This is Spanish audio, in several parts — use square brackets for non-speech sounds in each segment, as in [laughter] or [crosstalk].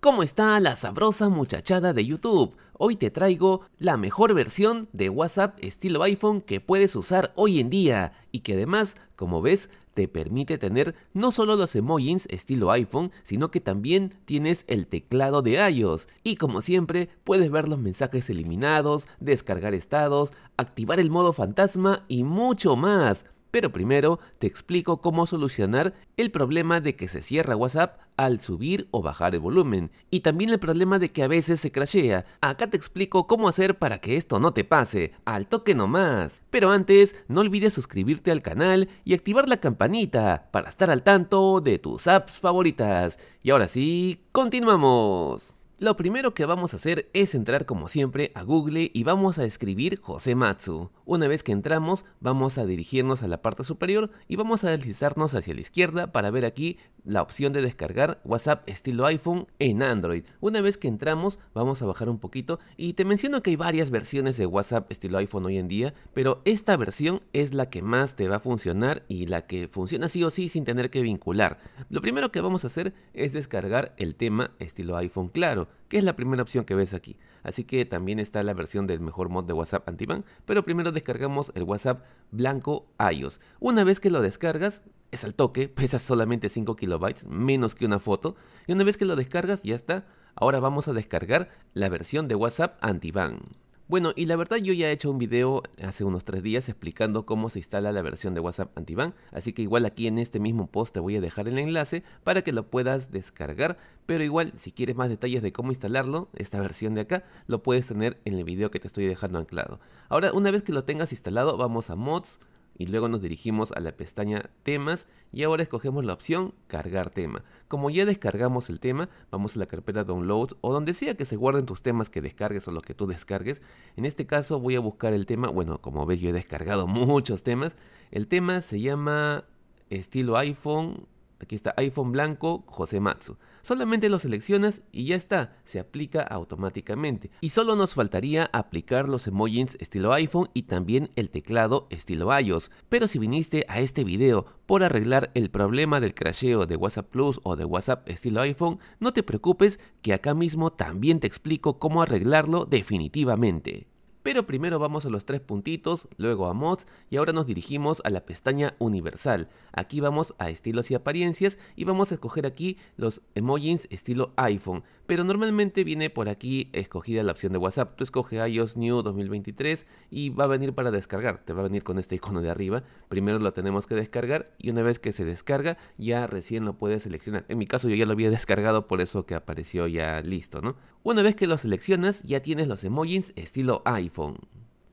¿Cómo está la sabrosa muchachada de YouTube? Hoy te traigo la mejor versión de WhatsApp estilo iPhone que puedes usar hoy en día y que además, como ves, te permite tener no solo los emojis estilo iPhone, sino que también tienes el teclado de iOS. Y como siempre, puedes ver los mensajes eliminados, descargar estados, activar el modo fantasma y mucho más. Pero primero te explico cómo solucionar el problema de que se cierra WhatsApp al subir o bajar el volumen y también el problema de que a veces se crashea. Acá te explico cómo hacer para que esto no te pase, al toque nomás. Pero antes, no olvides suscribirte al canal y activar la campanita para estar al tanto de tus apps favoritas. Y ahora sí, continuamos. Lo primero que vamos a hacer es entrar como siempre a Google y vamos a escribir José Matsu. Una vez que entramos, vamos a dirigirnos a la parte superior y vamos a deslizarnos hacia la izquierda para ver aquí la opción de descargar WhatsApp estilo iPhone en Android. Una vez que entramos, vamos a bajar un poquito y te menciono que hay varias versiones de WhatsApp estilo iPhone hoy en día, pero esta versión es la que más te va a funcionar y la que funciona sí o sí sin tener que vincular. Lo primero que vamos a hacer es descargar el tema estilo iPhone claro que es la primera opción que ves aquí. Así que también está la versión del mejor mod de WhatsApp Antiban, pero primero descargamos el WhatsApp blanco iOS. Una vez que lo descargas, es al toque, [laughs] pesa solamente 5 kilobytes, menos que una foto, y una vez que lo descargas, ya está. Ahora vamos a descargar la versión de WhatsApp Antiban. Bueno, y la verdad yo ya he hecho un video hace unos 3 días explicando cómo se instala la versión de WhatsApp Antiban, así que igual aquí en este mismo post te voy a dejar el enlace para que lo puedas descargar, pero igual si quieres más detalles de cómo instalarlo, esta versión de acá, lo puedes tener en el video que te estoy dejando anclado. Ahora, una vez que lo tengas instalado, vamos a mods y luego nos dirigimos a la pestaña temas y ahora escogemos la opción cargar tema. Como ya descargamos el tema, vamos a la carpeta downloads o donde sea que se guarden tus temas que descargues o los que tú descargues. En este caso voy a buscar el tema, bueno como ves yo he descargado [laughs] muchos temas. El tema se llama estilo iPhone, aquí está iPhone blanco José Matsu. Solamente lo seleccionas y ya está, se aplica automáticamente. Y solo nos faltaría aplicar los emojis estilo iPhone y también el teclado estilo iOS. Pero si viniste a este video por arreglar el problema del crasheo de WhatsApp Plus o de WhatsApp estilo iPhone, no te preocupes que acá mismo también te explico cómo arreglarlo definitivamente. Pero primero vamos a los tres puntitos, luego a mods y ahora nos dirigimos a la pestaña universal. Aquí vamos a estilos y apariencias y vamos a escoger aquí los emojis estilo iPhone pero normalmente viene por aquí escogida la opción de WhatsApp. Tú escoges iOS New 2023 y va a venir para descargar. Te va a venir con este icono de arriba. Primero lo tenemos que descargar y una vez que se descarga ya recién lo puedes seleccionar. En mi caso yo ya lo había descargado por eso que apareció ya listo, ¿no? Una vez que lo seleccionas ya tienes los emojis estilo iPhone.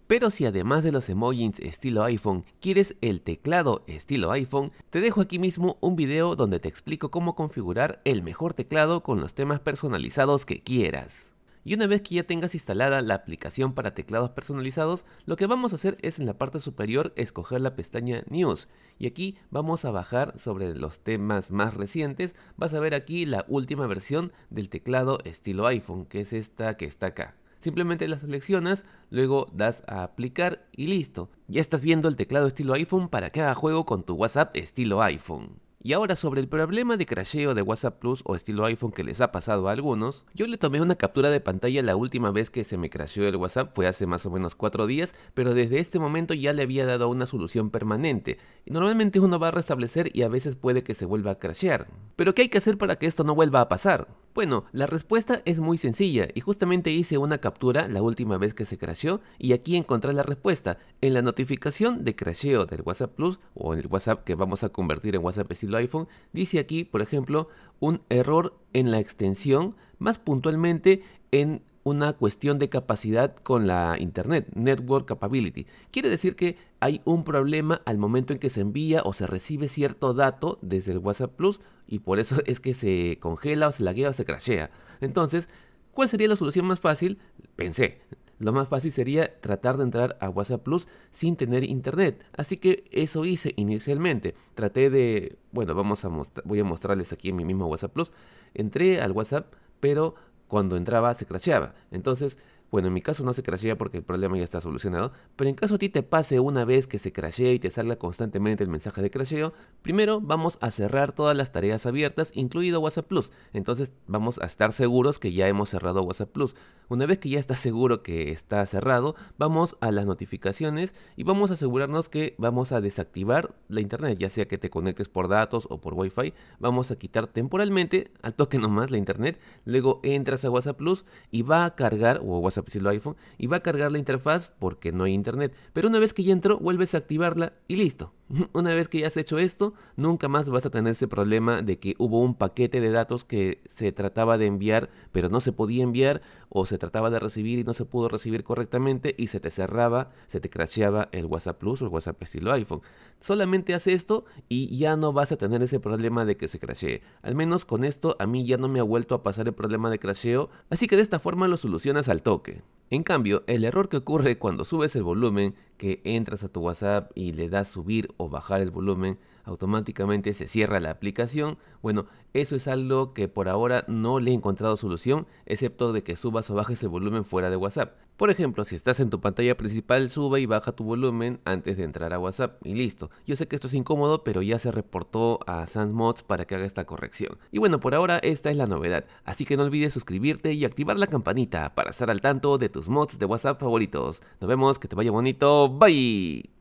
Pero si además de los emojis estilo iPhone quieres el teclado estilo iPhone, te dejo aquí mismo un video donde te explico cómo configurar el mejor teclado con los temas personalizados que quieras. Y una vez que ya tengas instalada la aplicación para teclados personalizados, lo que vamos a hacer es en la parte superior escoger la pestaña News. Y aquí vamos a bajar sobre los temas más recientes. Vas a ver aquí la última versión del teclado estilo iPhone, que es esta que está acá. Simplemente las seleccionas, luego das a aplicar y listo. Ya estás viendo el teclado estilo iPhone para cada juego con tu WhatsApp estilo iPhone. Y ahora sobre el problema de crasheo de WhatsApp Plus o estilo iPhone que les ha pasado a algunos, yo le tomé una captura de pantalla la última vez que se me crasheó el WhatsApp, fue hace más o menos 4 días, pero desde este momento ya le había dado una solución permanente. normalmente uno va a restablecer y a veces puede que se vuelva a crashear. Pero ¿qué hay que hacer para que esto no vuelva a pasar? Bueno, la respuesta es muy sencilla y justamente hice una captura la última vez que se crasheó y aquí encontré la respuesta en la notificación de crasheo del WhatsApp Plus o en el WhatsApp que vamos a convertir en WhatsApp estilo iPhone. Dice aquí, por ejemplo, un error en la extensión, más puntualmente en una cuestión de capacidad con la Internet, Network Capability. Quiere decir que hay un problema al momento en que se envía o se recibe cierto dato desde el WhatsApp Plus y por eso [laughs] es que se congela o se laguea o se crashea. Entonces, ¿cuál sería la solución más fácil? Pensé. Lo más fácil sería tratar de entrar a WhatsApp Plus sin tener internet. Así que eso hice inicialmente. Traté de, bueno, vamos a voy a mostrarles aquí en mi mismo WhatsApp Plus. Entré al WhatsApp, pero cuando entraba se claseaba, Entonces, bueno, en mi caso no se crashea porque el problema ya está solucionado, pero en caso a ti te pase una vez que se crashea y te salga constantemente el mensaje de crasheo, primero vamos a cerrar todas las tareas abiertas, incluido WhatsApp Plus. Entonces vamos a estar seguros que ya hemos cerrado WhatsApp Plus. Una vez que ya estás seguro que está cerrado, vamos a las notificaciones y vamos a asegurarnos que vamos a desactivar la internet, ya sea que te conectes por datos o por Wi-Fi. Vamos a quitar temporalmente, al toque nomás, la internet. Luego entras a WhatsApp Plus y va a cargar, o WhatsApp pues, si iPhone y va a cargar la interfaz porque no hay internet. Pero una vez que ya entró, vuelves a activarla y listo. [laughs] Una vez que ya has hecho esto, nunca más vas a tener ese problema de que hubo un paquete de datos que se trataba de enviar pero no se podía enviar o se trataba de recibir y no se pudo recibir correctamente y se te cerraba, se te crasheaba el WhatsApp Plus o el WhatsApp estilo iPhone. Solamente haz esto y ya no vas a tener ese problema de que se crashee. Al menos con esto a mí ya no me ha vuelto a pasar el problema de crasheo, así que de esta forma lo solucionas al toque. En cambio, el error que ocurre cuando subes el volumen, que entras a tu WhatsApp y le das subir o bajar el volumen, automáticamente se cierra la aplicación. Bueno, eso es algo que por ahora no le he encontrado solución, excepto de que subas o bajes el volumen fuera de WhatsApp. Por ejemplo, si estás en tu pantalla principal, sube y baja tu volumen antes de entrar a WhatsApp y listo. Yo sé que esto es incómodo, pero ya se reportó a Mods para que haga esta corrección. Y bueno, por ahora esta es la novedad, así que no olvides suscribirte y activar la campanita para estar al tanto de tus mods de WhatsApp favoritos. Nos vemos, que te vaya bonito, bye.